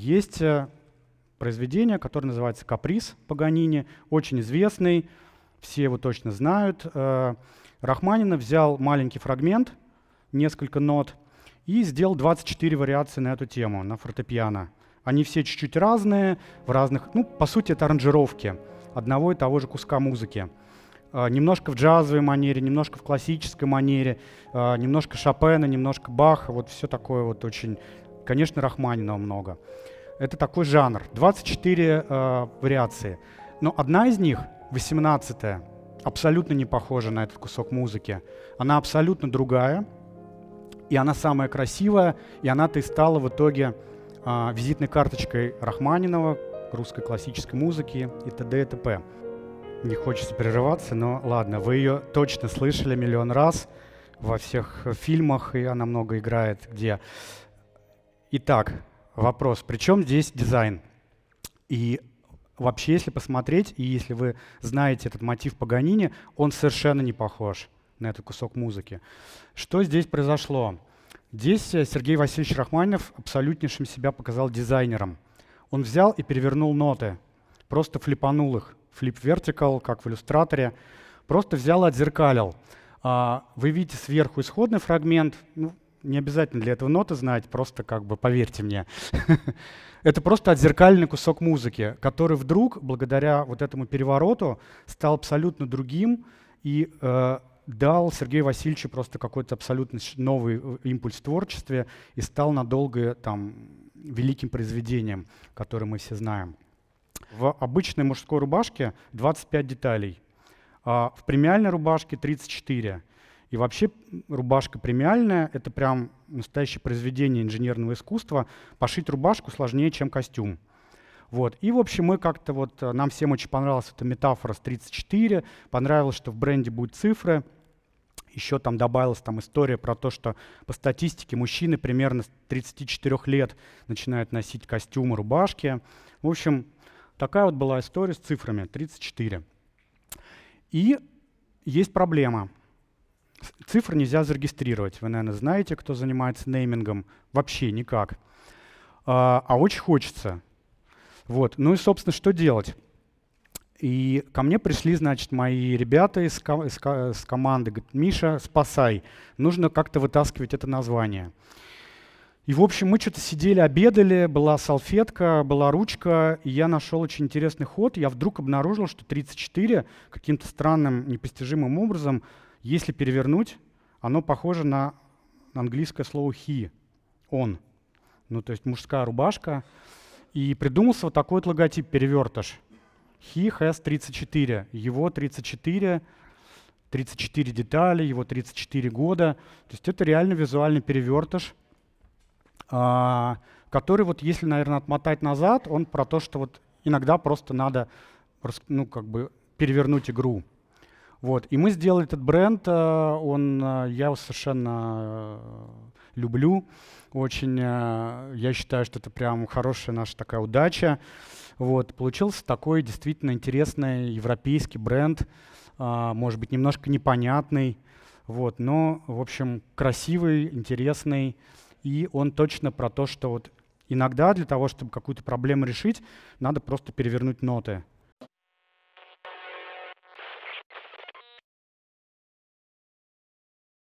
Есть э, произведение, которое называется «Каприз» Паганини, очень известный, все его точно знают. Э, Рахманинов взял маленький фрагмент, несколько нот, и сделал 24 вариации на эту тему, на фортепиано. Они все чуть-чуть разные, в разных, ну, по сути, это аранжировки одного и того же куска музыки. Э, немножко в джазовой манере, немножко в классической манере, немножко Шопена, немножко Баха, вот все такое вот очень Конечно, Рахманинова много. Это такой жанр. 24 э, вариации. Но одна из них, 18-я, абсолютно не похожа на этот кусок музыки. Она абсолютно другая, и она самая красивая, и она-то и стала в итоге э, визитной карточкой Рахманинова, русской классической музыки и т.д. и т.п. Не хочется прерываться, но ладно, вы ее точно слышали миллион раз во всех э, фильмах, и она много играет где. Итак, вопрос, при чем здесь дизайн? И вообще, если посмотреть, и если вы знаете этот мотив Паганини, он совершенно не похож на этот кусок музыки. Что здесь произошло? Здесь э, Сергей Васильевич Рахманинов абсолютнейшим себя показал дизайнером. Он взял и перевернул ноты, просто флипанул их, флип вертикал, как в иллюстраторе, просто взял и отзеркалил. А, вы видите сверху исходный фрагмент, ну, не обязательно для этого ноты знать, просто как бы поверьте мне. Это просто отзеркальный кусок музыки, который вдруг, благодаря вот этому перевороту, стал абсолютно другим и э, дал Сергею Васильевичу просто какой-то абсолютно новый э, импульс в творчестве и стал надолго там великим произведением, которое мы все знаем. В обычной мужской рубашке 25 деталей, а в премиальной рубашке 34. И вообще рубашка премиальная — это прям настоящее произведение инженерного искусства. Пошить рубашку сложнее, чем костюм. Вот. И, в общем, мы как-то вот, э, нам всем очень понравилась эта метафора с 34, понравилось, что в бренде будут цифры, еще там добавилась там история про то, что по статистике мужчины примерно с 34 лет начинают носить костюмы, рубашки. В общем, такая вот была история с цифрами 34. И есть проблема. Цифр нельзя зарегистрировать. Вы, наверное, знаете, кто занимается неймингом. Вообще никак. А, а очень хочется. Вот. Ну и, собственно, что делать? И ко мне пришли, значит, мои ребята из, ко из, ко из команды. Говорят, Миша, спасай. Нужно как-то вытаскивать это название. И, в общем, мы что-то сидели, обедали, была салфетка, была ручка, и я нашел очень интересный ход. Я вдруг обнаружил, что 34 каким-то странным, непостижимым образом если перевернуть, оно похоже на английское слово he, он. Ну, то есть мужская рубашка. И придумался вот такой вот логотип, перевертыш. He has 34, его 34, 34 детали, его 34 года. То есть это реально визуальный перевертыш, а, который вот если, наверное, отмотать назад, он про то, что вот иногда просто надо ну, как бы перевернуть игру. Вот. И мы сделали этот бренд, э, он, э, я его совершенно э, люблю, очень, я считаю, что это прям хорошая наша такая удача. Вот. Получился такой действительно интересный европейский бренд, может быть, немножко непонятный, вот, но, в общем, красивый, интересный, и он точно про то, что вот иногда для того, чтобы какую-то проблему решить, надо просто перевернуть ноты.